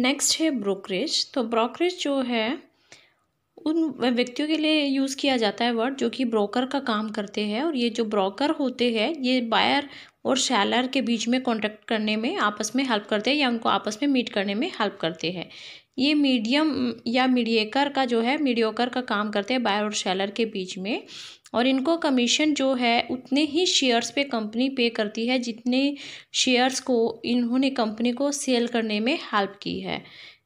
next है brokerage तो brokerage जो है उन व्यक्तियों के लिए यूज़ किया जाता है वर्ड जो कि ब्रोकर का काम करते हैं और ये जो ब्रोकर होते हैं ये बायर और सेलर के बीच में कॉन्टेक्ट करने में आपस में हेल्प करते हैं या उनको आपस में मीट करने में हेल्प करते हैं ये मीडियम या मीडिएकर का जो है मीडियोकर का काम करते हैं बायर और सेलर के बीच में और इनको कमीशन जो है उतने ही शेयर्स पे कंपनी पे करती है जितने शेयर्स को इन्होंने कंपनी को सेल करने में हेल्प की है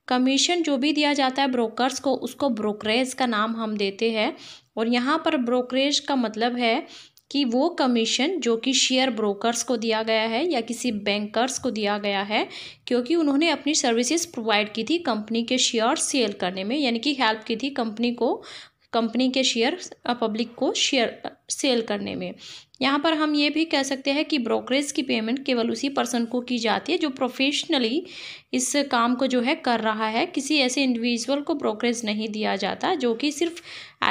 कमीशन जो भी दिया जाता है ब्रोकर्स को उसको ब्रोकरेज का नाम हम देते हैं और यहाँ पर ब्रोकरेज का मतलब है कि वो कमीशन जो कि शेयर ब्रोकर्स को दिया गया है या किसी बैंकर्स को दिया गया है क्योंकि उन्होंने अपनी सर्विसेज प्रोवाइड की थी कंपनी के शेयर सेल करने में यानी कि हेल्प की थी कंपनी को कंपनी के शेयर पब्लिक uh, को शेयर सेल uh, करने में यहाँ पर हम ये भी कह सकते हैं कि ब्रोकरेज की पेमेंट केवल उसी पर्सन को की जाती है जो प्रोफेशनली इस काम को जो है कर रहा है किसी ऐसे इंडिविजुअल को ब्रोकरेज नहीं दिया जाता जो कि सिर्फ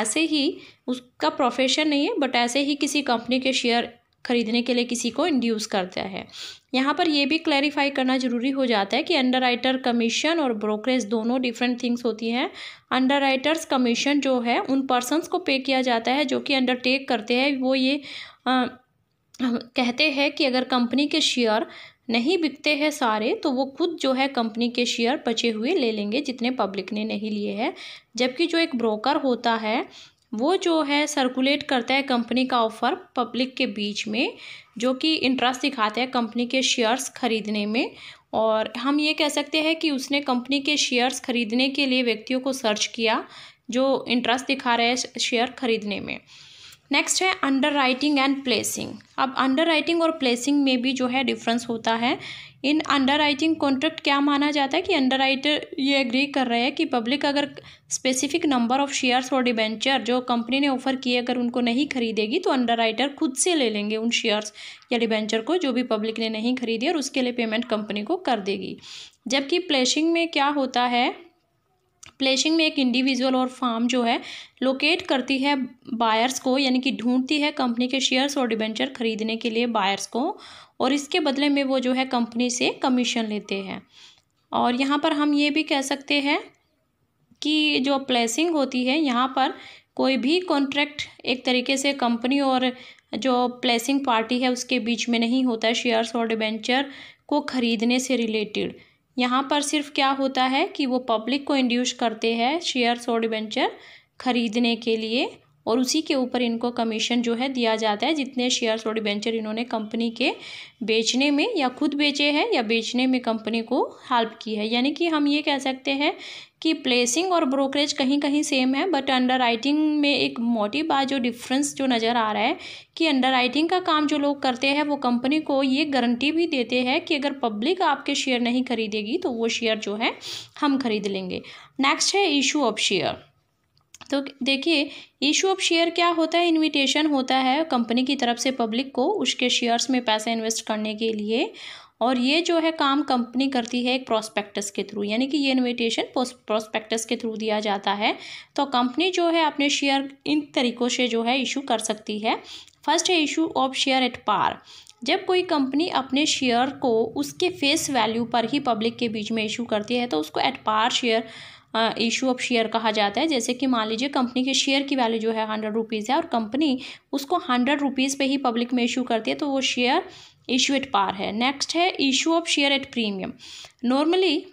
ऐसे ही उसका प्रोफेशन नहीं है बट ऐसे ही किसी कंपनी के शेयर खरीदने के लिए किसी को इंड्यूस करता है यहाँ पर यह भी क्लैरिफाई करना ज़रूरी हो जाता है कि अंडरराइटर कमीशन और ब्रोकरेज दोनों डिफरेंट थिंग्स होती हैं अंडरराइटर्स कमीशन जो है उन पर्सनस को पे किया जाता है जो कि अंडरटेक करते हैं वो ये आ, कहते हैं कि अगर कंपनी के शेयर नहीं बिकते हैं सारे तो वो खुद जो है कंपनी के शेयर बचे हुए ले लेंगे जितने पब्लिक ने नहीं लिए हैं जबकि जो एक ब्रोकर होता है वो जो है सर्कुलेट करता है कंपनी का ऑफ़र पब्लिक के बीच में जो कि इंटरेस्ट दिखाता है कंपनी के शेयर्स खरीदने में और हम ये कह सकते हैं कि उसने कंपनी के शेयर्स खरीदने के लिए व्यक्तियों को सर्च किया जो इंटरेस्ट दिखा रहे हैं शेयर खरीदने में नेक्स्ट है अंडर राइटिंग एंड प्लेसिंग अब अंडर राइटिंग और प्लेसिंग में भी जो है डिफरेंस होता है इन अंडर राइटिंग कॉन्ट्रैक्ट क्या माना जाता है कि अंडर राइटर ये एग्री कर रहे हैं कि पब्लिक अगर स्पेसिफिक नंबर ऑफ शेयर्स और डिबेंचर जो कंपनी ने ऑफर किए अगर उनको नहीं खरीदेगी तो अंडर राइटर खुद से ले लेंगे उन शेयर्स या डिबेंचर को जो भी पब्लिक ने नहीं खरीदी और उसके लिए पेमेंट कंपनी को कर देगी जबकि प्लेसिंग में क्या होता है प्लेसिंग में एक इंडिविजुअल और फार्म जो है लोकेट करती है बायर्स को यानी कि ढूंढती है कंपनी के शेयर्स और डिबेंचर खरीदने के लिए बायर्स को और इसके बदले में वो जो है कंपनी से कमीशन लेते हैं और यहाँ पर हम ये भी कह सकते हैं कि जो प्लेसिंग होती है यहाँ पर कोई भी कॉन्ट्रैक्ट एक तरीके से कंपनी और जो प्लेसिंग पार्टी है उसके बीच में नहीं होता शेयर्स और डिबेंचर को ख़रीदने से रिलेटेड यहाँ पर सिर्फ क्या होता है कि वो पब्लिक को इंड्यूस करते हैं शेयर्स और डिबेंचर खरीदने के लिए और उसी के ऊपर इनको कमीशन जो है दिया जाता है जितने शेयर्स और डिबेंचर इन्होंने कंपनी के बेचने में या खुद बेचे हैं या बेचने में कंपनी को हेल्प की है यानी कि हम ये कह सकते हैं कि प्लेसिंग और ब्रोकरेज कहीं कहीं सेम है बट अंडर राइटिंग में एक मोटी बात जो डिफरेंस जो नज़र आ रहा है कि अंडर राइटिंग का काम जो लोग करते हैं वो कंपनी को ये गारंटी भी देते हैं कि अगर पब्लिक आपके शेयर नहीं खरीदेगी तो वो शेयर जो है हम खरीद लेंगे नेक्स्ट है इशू ऑफ शेयर तो देखिए इशू ऑफ शेयर क्या होता है इनविटेशन होता है कंपनी की तरफ से पब्लिक को उसके शेयर्स में पैसा इन्वेस्ट करने के लिए और ये जो है काम कंपनी करती है एक प्रोस्पेक्टस के थ्रू यानी कि ये इन्विटेशन प्रोस्पेक्टस के थ्रू दिया जाता है तो कंपनी जो है अपने शेयर इन तरीक़ों से जो है इशू कर सकती है फर्स्ट है issue of share at par जब कोई कंपनी अपने शेयर को उसके फेस वैल्यू पर ही पब्लिक के बीच में इशू करती है तो उसको at par share issue of share कहा जाता है जैसे कि मान लीजिए कंपनी के शेयर की वैल्यू जो है हंड्रेड रुपीज़ है और कंपनी उसको हंड्रेड रुपीज़ पे ही पब्लिक में इशू करती है तो वो शेयर इशू एट पार है नेक्स्ट है issue of share at premium normally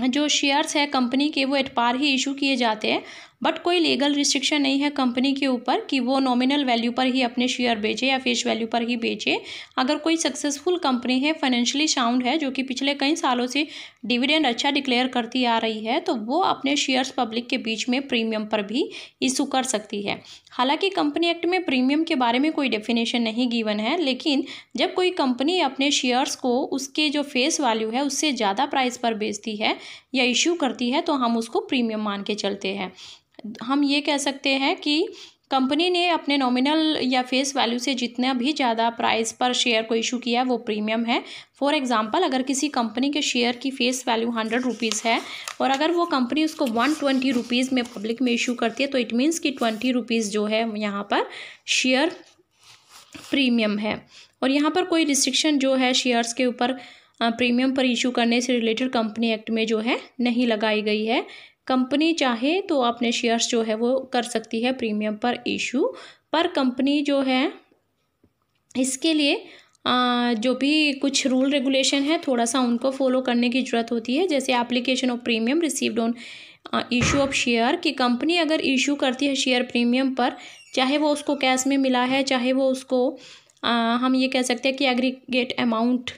जो शेयर्स है कंपनी के वो एट पार ही इशू किए जाते हैं बट कोई लीगल रिस्ट्रिक्शन नहीं है कंपनी के ऊपर कि वो नॉमिनल वैल्यू पर ही अपने शेयर बेचे या फेस वैल्यू पर ही बेचे अगर कोई सक्सेसफुल कंपनी है फाइनेंशियली साउंड है जो कि पिछले कई सालों से डिविडेंड अच्छा डिक्लेयर करती आ रही है तो वो अपने शेयर्स पब्लिक के बीच में प्रीमियम पर भी इशू कर सकती है हालांकि कंपनी एक्ट में प्रीमियम के बारे में कोई डेफिनेशन नहीं गिवन है लेकिन जब कोई कंपनी अपने शेयर्स को उसके जो फेस वैल्यू है उससे ज़्यादा प्राइस पर बेचती है या इश्यू करती है तो हम उसको प्रीमियम मान के चलते हैं हम ये कह सकते हैं कि कंपनी ने अपने नॉमिनल या फेस वैल्यू से जितना भी ज़्यादा प्राइस पर शेयर को इशू किया है वो प्रीमियम है फॉर एग्ज़ाम्पल अगर किसी कंपनी के शेयर की फेस वैल्यू हंड्रेड रुपीज़ है और अगर वो कंपनी उसको वन ट्वेंटी रुपीज़ में पब्लिक में इशू करती है तो इट मीन्स कि ट्वेंटी रुपीज़ जो है यहाँ पर शेयर प्रीमियम है और यहाँ पर कोई रिस्ट्रिक्शन जो है शेयर्स के ऊपर प्रीमियम पर इशू करने से रिलेटेड कंपनी एक्ट में जो है नहीं लगाई गई है कंपनी चाहे तो अपने शेयर्स जो है वो कर सकती है प्रीमियम पर इशू पर कंपनी जो है इसके लिए जो भी कुछ रूल रेगुलेशन है थोड़ा सा उनको फॉलो करने की ज़रूरत होती है जैसे application of premium received on issue of share कि कंपनी अगर इशू करती है शेयर प्रीमियम पर चाहे वो उसको कैश में मिला है चाहे वो उसको आ, हम ये कह सकते हैं कि एग्रीगेट अमाउंट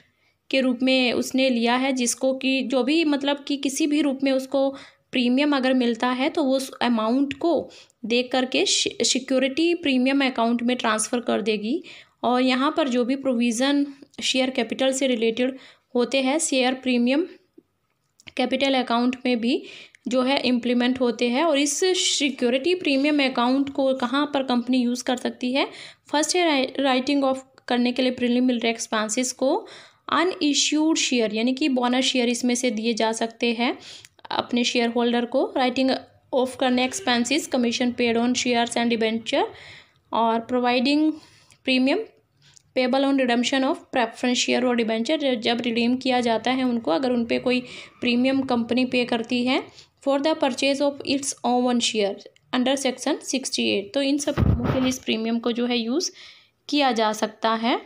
के रूप में उसने लिया है जिसको कि जो भी मतलब कि किसी भी रूप में उसको प्रीमियम अगर मिलता है तो उस अमाउंट को देख करके सिक्योरिटी प्रीमियम अकाउंट में ट्रांसफ़र कर देगी और यहाँ पर जो भी प्रोविज़न शेयर कैपिटल से रिलेटेड होते हैं शेयर प्रीमियम कैपिटल अकाउंट में भी जो है इम्प्लीमेंट होते हैं और इस सिक्योरिटी प्रीमियम अकाउंट को कहाँ पर कंपनी यूज़ कर सकती है फर्स्ट है राइटिंग ऑफ करने के लिए प्रिलिमिनरी एक्सपेंसेस को अनइश्यूड शेयर यानी कि बोनस शेयर इसमें से दिए जा सकते हैं अपने शेयर होल्डर को राइटिंग ऑफ करने expenses commission paid on shares and debenture और providing premium payable on redemption of preference share और डिबेंचर जब रिडीम किया जाता है उनको अगर उन पर कोई प्रीमियम कंपनी पे करती है for the purchase of its own share under section sixty eight तो इन सब कामों के लिए इस प्रीमियम को जो है यूज़ किया जा सकता है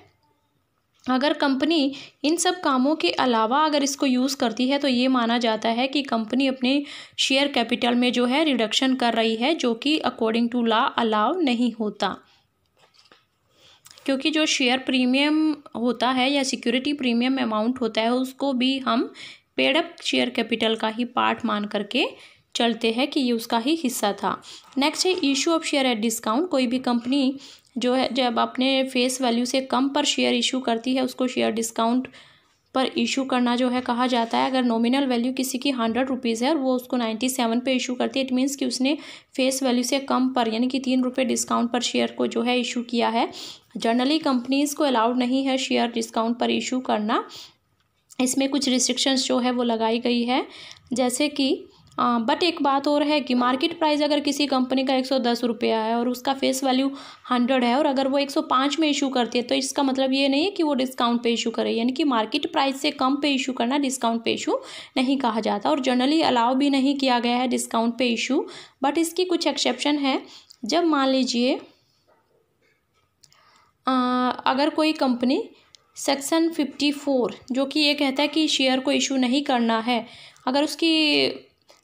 अगर कंपनी इन सब कामों के अलावा अगर इसको यूज़ करती है तो ये माना जाता है कि कंपनी अपने शेयर कैपिटल में जो है रिडक्शन कर रही है जो कि अकॉर्डिंग टू लॉ अलाव नहीं होता क्योंकि जो शेयर प्रीमियम होता है या सिक्योरिटी प्रीमियम अमाउंट होता है उसको भी हम पेडअप शेयर कैपिटल का ही पार्ट मान करके चलते हैं कि ये उसका ही हिस्सा था नेक्स्ट है issue of share at discount कोई भी कंपनी जो है जब अपने फेस वैल्यू से कम पर शेयर इशू करती है उसको शेयर डिस्काउंट पर इशू करना जो है कहा जाता है अगर नॉमिनल वैल्यू किसी की हंड्रेड रुपीज़ है और वो उसको नाइन्टी सेवन पर इशू करती है इट मीन्स कि उसने फेस वैल्यू से कम पर यानी कि तीन रुपये डिस्काउंट पर शेयर को जो है इशू किया है जनरली कंपनीज़ को अलाउड नहीं है शेयर डिस्काउंट पर इशू करना इसमें कुछ रिस्ट्रिक्शंस जो है वो लगाई गई है जैसे कि बट हाँ, एक बात और है कि मार्केट प्राइस अगर किसी कंपनी का एक सौ दस रुपया है और उसका फेस वैल्यू हंड्रेड है और अगर वो एक सौ पाँच में इशू करती है तो इसका मतलब ये नहीं है कि वो डिस्काउंट पे इशू करे यानी कि मार्केट प्राइस से कम पे इशू करना डिस्काउंट पे इशू नहीं कहा जाता और जनरली अलाउ भी नहीं किया गया है डिस्काउंट पे इशू बट इसकी कुछ एक्सेप्शन है जब मान लीजिए अगर कोई कंपनी सेक्शन फिफ्टी फोर जो कि ये कहता है कि शेयर को इशू नहीं करना है अगर उसकी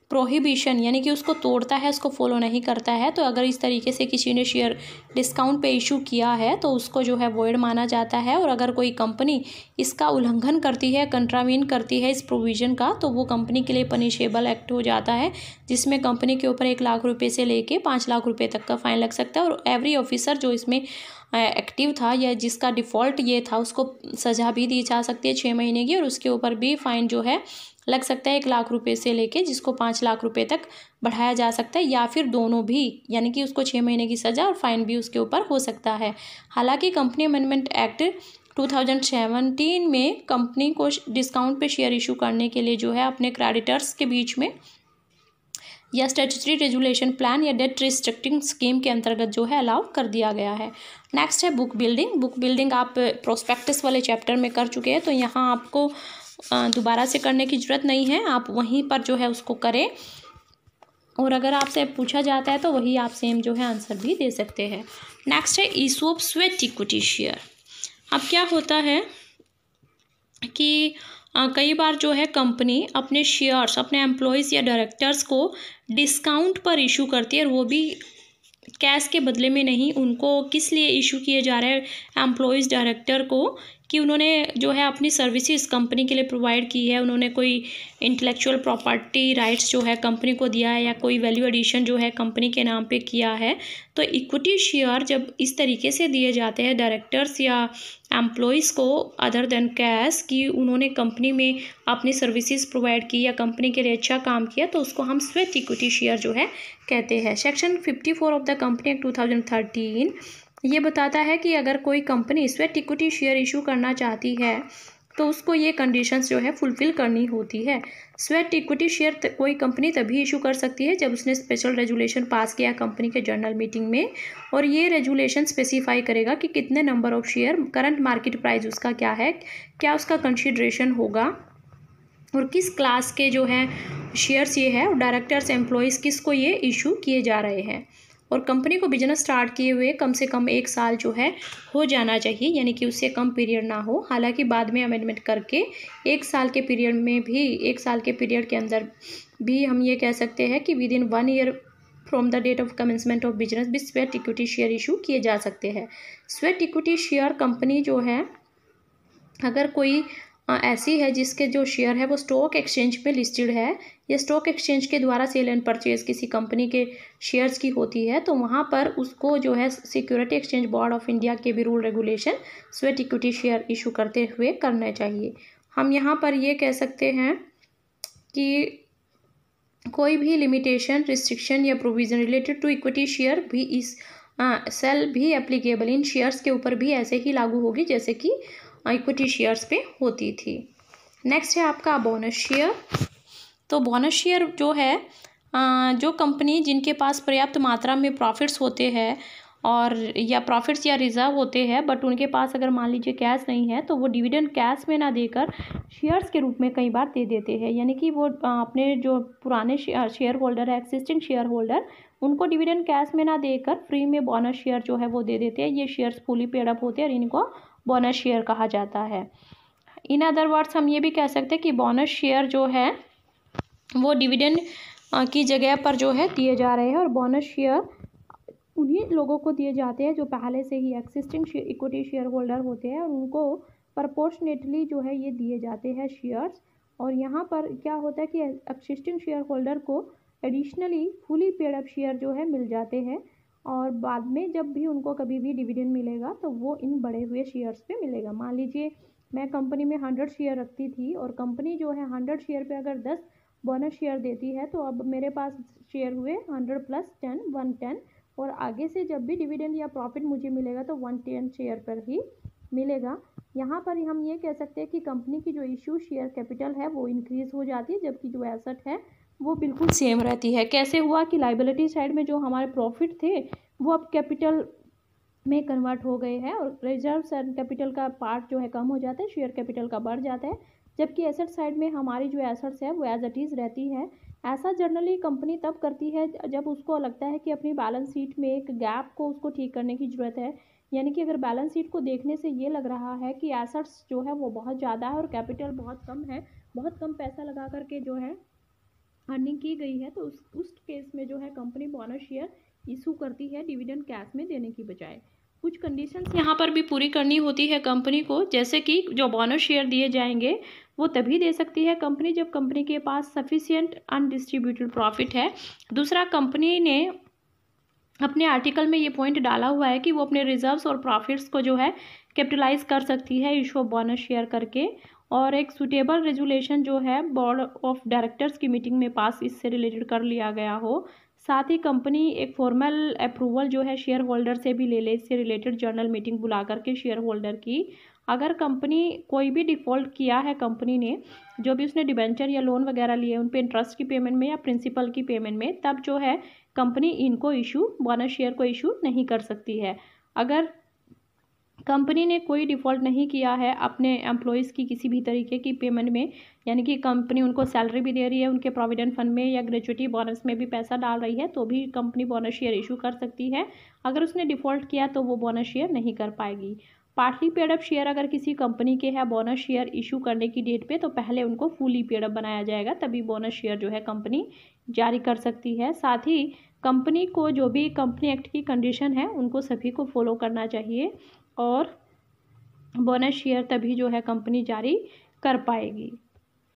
प्रोहिबिशन यानी कि उसको तोड़ता है उसको फॉलो नहीं करता है तो अगर इस तरीके से किसी ने शेयर डिस्काउंट पे इशू किया है तो उसको जो है वॉइड माना जाता है और अगर कोई कंपनी इसका उल्लंघन करती है कंट्रावीन करती है इस प्रोविज़न का तो वो कंपनी के लिए पनिशेबल एक्ट हो जाता है जिसमें कंपनी के ऊपर एक लाख रुपये से लेके पाँच लाख रुपये तक का फ़ाइन लग सकता है और एवरी ऑफिसर जो इसमें एक्टिव था या जिसका डिफ़ॉल्ट ये था उसको सज़ा भी दी जा सकती है छः महीने की और उसके ऊपर भी फ़ाइन जो है लग सकता है एक लाख रुपए से लेके जिसको पाँच लाख रुपए तक बढ़ाया जा सकता है या फिर दोनों भी यानी कि उसको छः महीने की सज़ा और फाइन भी उसके ऊपर हो सकता है हालांकि कंपनी अमेंडमेंट एक्ट 2017 में कंपनी को डिस्काउंट पे शेयर इशू करने के लिए जो है अपने क्रेडिटर्स के बीच में या स्टेचुटरी रेजुलेशन प्लान या डेट रिस्ट्रिक्टिंग स्कीम के अंतर्गत जो है अलाउ कर दिया गया है नेक्स्ट है बुक बिल्डिंग बुक बिल्डिंग आप प्रोस्पेक्टस वाले चैप्टर में कर चुके हैं तो यहाँ आपको दोबारा से करने की ज़रूरत नहीं है आप वहीं पर जो है उसको करें और अगर आपसे पूछा जाता है तो वही आप सेम जो है आंसर भी दे सकते हैं नेक्स्ट है ईसोप स्वेट इक्विटी शेयर अब क्या होता है कि कई बार जो है कंपनी अपने शेयर्स अपने एम्प्लॉयज़ या डायरेक्टर्स को डिस्काउंट पर इशू करती है और वो भी कैश के बदले में नहीं उनको किस लिए इशू किए जा रहे हैं एम्प्लॉयज़ डायरेक्टर को कि उन्होंने जो है अपनी सर्विसेज कंपनी के लिए प्रोवाइड की है उन्होंने कोई इंटेलेक्चुअल प्रॉपर्टी राइट्स जो है कंपनी को दिया है या कोई वैल्यू एडिशन जो है कंपनी के नाम पे किया है तो इक्विटी शेयर जब इस तरीके से दिए जाते हैं डायरेक्टर्स या एम्प्लॉयज़ को अदर देन कैश कि उन्होंने कंपनी में अपनी सर्विसेज प्रोवाइड की या कंपनी के लिए अच्छा काम किया तो उसको हम स्वेट इक्विटी शेयर जो है कहते हैं section fifty four of the company act two thousand thirteen ये बताता है कि अगर कोई company sweat equity share issue करना चाहती है तो उसको ये कंडीशंस जो है फुलफ़िल करनी होती है स्वेट इक्विटी शेयर कोई कंपनी तभी इशू कर सकती है जब उसने स्पेशल रेजुलेशन पास किया कंपनी के जर्नल मीटिंग में और ये रेजुलेशन स्पेसिफाई करेगा कि कितने number of share current market price उसका क्या है क्या उसका कंसिड्रेशन होगा और किस क्लास के जो है शेयर्स ये है और डायरेक्टर्स एम्प्लॉयज़ किसको ये इशू किए जा रहे हैं और कंपनी को बिजनेस स्टार्ट किए हुए कम से कम एक साल जो है हो जाना चाहिए यानी कि उससे कम पीरियड ना हो हालांकि बाद में अमेंडमेंट करके एक साल के पीरियड में भी एक साल के पीरियड के अंदर भी हम ये कह सकते हैं कि within one year from the date of commencement of business भी स्वेट इक्विटी शेयर इशू किए जा सकते हैं स्वेट इक्विटी शेयर कंपनी जो है अगर कोई ऐसी है जिसके जो शेयर है वो स्टॉक एक्सचेंज में लिस्टेड है या स्टॉक एक्सचेंज के द्वारा सेल एंड परचेज किसी कंपनी के शेयर्स की होती है तो वहाँ पर उसको जो है security exchange board of India के भी rule regulation sweat equity share issue करते हुए करना चाहिए हम यहाँ पर ये कह सकते हैं कि कोई भी लिमिटेशन रिस्ट्रिक्शन या provision related to equity share भी इस आ, सेल भी एप्लीकेबल इन शेयर्स के ऊपर भी ऐसे ही लागू होगी जैसे कि इक्विटी शेयर्स पे होती थी नेक्स्ट है आपका बोनस शेयर तो बोनस शेयर जो है जो कंपनी जिनके पास पर्याप्त मात्रा में प्रॉफिट्स होते हैं और या प्रॉफिट्स या रिजर्व होते हैं बट उनके पास अगर मान लीजिए कैश नहीं है तो वो डिविडेंड कैश में ना देकर शेयर्स के रूप में कई बार दे देते हैं यानी कि वो अपने जो पुराने शेयर होल्डर है एक्सिस्टिंग शेयर होल्डर उनको डिविडेंड कैश में ना देकर फ्री में बोनस शेयर जो है वो दे देते हैं ये शेयर्स फुली पेडअप होते हैं और इनको बोनस शेयर कहा जाता है इन अदर वर्ड्स हम ये भी कह सकते हैं कि बोनस शेयर जो है वो डिविडेंड की जगह पर जो है दिए जा रहे हैं और बोनस शेयर उन्हीं लोगों को दिए जाते हैं जो पहले से ही एक्सिस्टिंग इक्विटी शेयर होल्डर होते हैं और उनको प्रपोर्शनेटली जो है ये दिए जाते हैं शेयर्स और यहाँ पर क्या होता है कि एक्सिस्टिंग शेयर होल्डर को additionally fully paid up share जो है मिल जाते हैं और बाद में जब भी उनको कभी भी डिविडेंड मिलेगा तो वो इन बढ़े हुए शेयर्स पे मिलेगा मान लीजिए मैं कंपनी में हंड्रेड शेयर रखती थी और कंपनी जो है हंड्रेड शेयर पे अगर दस बोनस शेयर देती है तो अब मेरे पास शेयर हुए hundred plus ten one ten और आगे से जब भी डिविडेंड या प्रॉफिट मुझे मिलेगा तो वन टेन शेयर पर ही मिलेगा यहाँ पर हम ये कह सकते हैं कि कंपनी की जो इशू शेयर कैपिटल है वो इंक्रीज़ हो जाती है जबकि जो एसेट है वो बिल्कुल सेम रहती है कैसे हुआ कि लाइबिलिटी साइड में जो हमारे प्रॉफिट थे वो अब कैपिटल में कन्वर्ट हो गए हैं और रिजर्व एंड कैपिटल का पार्ट जो है कम हो जाता है शेयर कैपिटल का बढ़ जाता है जबकि एसेट साइड में हमारी जो एसेट्स है वो एज इट इज़ रहती है ऐसा जनरली कंपनी तब करती है जब उसको लगता है कि अपनी बैलेंस शीट में एक गैप को उसको ठीक करने की ज़रूरत है यानी कि अगर बैलेंस शीट को देखने से ये लग रहा है कि एसेट्स जो है वो बहुत ज़्यादा है और कैपिटल बहुत कम है बहुत कम पैसा लगा करके जो है अर्निंग की गई है तो उस उस केस में जो है कंपनी बोनस शेयर इशू करती है डिविडेंड कैश में देने की बजाय कुछ कंडीशंस यहाँ पर भी पूरी करनी होती है कंपनी को जैसे कि जो बोनस शेयर दिए जाएंगे वो तभी दे सकती है कंपनी जब कंपनी के पास सफिशियंट अनडिस्ट्रीब्यूटेड प्रॉफिट है दूसरा कंपनी ने अपने आर्टिकल में ये पॉइंट डाला हुआ है कि वो अपने रिजर्व्स और प्रॉफिट्स को जो है कैपिटलाइज कर सकती है इशू बोनस शेयर करके और एक सुटेबल रेजुलेशन जो है बोर्ड ऑफ डायरेक्टर्स की मीटिंग में पास इससे रिलेटेड कर लिया गया हो साथ ही कंपनी एक फॉर्मल अप्रूवल जो है शेयर होल्डर से भी ले ले इससे रिलेटेड जर्नल मीटिंग बुला करके शेयर होल्डर की अगर कंपनी कोई भी डिफ़ॉल्ट किया है कंपनी ने जो भी उसने डिबेंचर या लोन वगैरह लिए उन पर इंटरेस्ट की पेमेंट में या प्रिंसिपल की पेमेंट में तब जो है कंपनी इनको इशू बोनस शेयर को इशू नहीं कर सकती है अगर कंपनी ने कोई डिफ़ॉल्ट नहीं किया है अपने एम्प्लॉयज़ की किसी भी तरीके की पेमेंट में यानी कि कंपनी उनको सैलरी भी दे रही है उनके प्रोविडेंट फंड में या ग्रेचुटी बोनस में भी पैसा डाल रही है तो भी कंपनी बोनस शेयर इशू कर सकती है अगर उसने डिफ़ॉल्ट किया तो वो बोनस शेयर नहीं कर पाएगी पार्टली पेडअप शेयर अगर किसी कंपनी के है बोनस शेयर इशू करने की डेट पे तो पहले उनको फुली पेडअप बनाया जाएगा तभी बोनस शेयर जो है कंपनी जारी कर सकती है साथ ही कंपनी को जो भी कंपनी एक्ट की कंडीशन है उनको सभी को फॉलो करना चाहिए और बोनस शेयर तभी जो है कंपनी जारी कर पाएगी